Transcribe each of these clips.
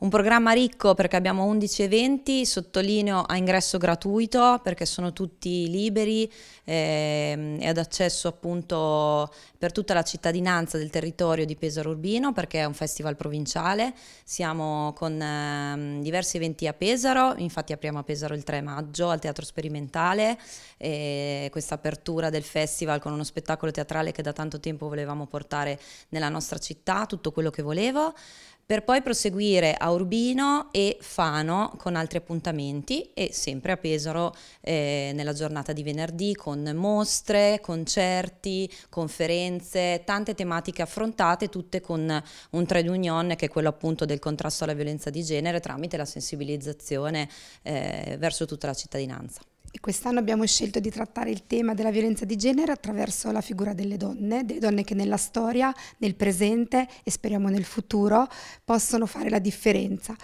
Un programma ricco perché abbiamo 11 eventi, sottolineo a ingresso gratuito perché sono tutti liberi eh, e ad accesso appunto per tutta la cittadinanza del territorio di Pesaro Urbino perché è un festival provinciale. Siamo con eh, diversi eventi a Pesaro, infatti apriamo a Pesaro il 3 maggio al Teatro Sperimentale eh, questa apertura del festival con uno spettacolo teatrale che da tanto tempo volevamo portare nella nostra città, tutto quello che volevo per poi proseguire a Urbino e Fano con altri appuntamenti e sempre a Pesaro eh, nella giornata di venerdì con mostre, concerti, conferenze, tante tematiche affrontate, tutte con un trade union che è quello appunto del contrasto alla violenza di genere tramite la sensibilizzazione eh, verso tutta la cittadinanza. Quest'anno abbiamo scelto di trattare il tema della violenza di genere attraverso la figura delle donne, delle donne che nella storia, nel presente e speriamo nel futuro possono fare la differenza.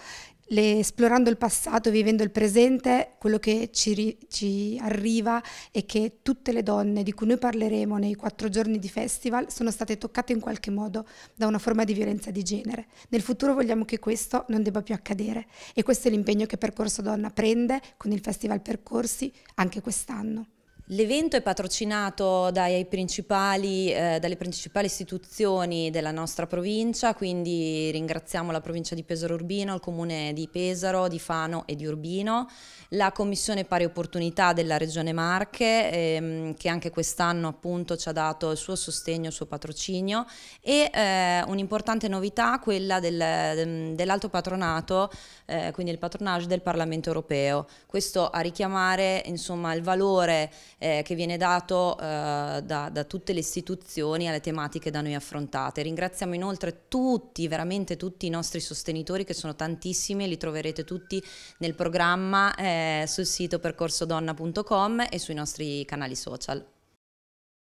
Le, esplorando il passato, vivendo il presente, quello che ci, ci arriva è che tutte le donne di cui noi parleremo nei quattro giorni di festival sono state toccate in qualche modo da una forma di violenza di genere. Nel futuro vogliamo che questo non debba più accadere e questo è l'impegno che Percorso Donna prende con il Festival Percorsi anche quest'anno. L'evento è patrocinato dai principali, eh, dalle principali istituzioni della nostra provincia, quindi ringraziamo la provincia di Pesaro Urbino, il comune di Pesaro, di Fano e di Urbino, la Commissione Pari Opportunità della Regione Marche, ehm, che anche quest'anno appunto ci ha dato il suo sostegno, il suo patrocinio e eh, un'importante novità, quella del, dell'alto patronato, eh, quindi il patronage del Parlamento Europeo. Questo a richiamare insomma il valore eh, che viene dato eh, da, da, tutte le istituzioni alle tematiche da noi affrontate. Ringraziamo inoltre tutti, veramente tutti i nostri sostenitori che sono tantissimi, li troverete tutti nel programma eh, sul sito percorsodonna.com e sui nostri canali social.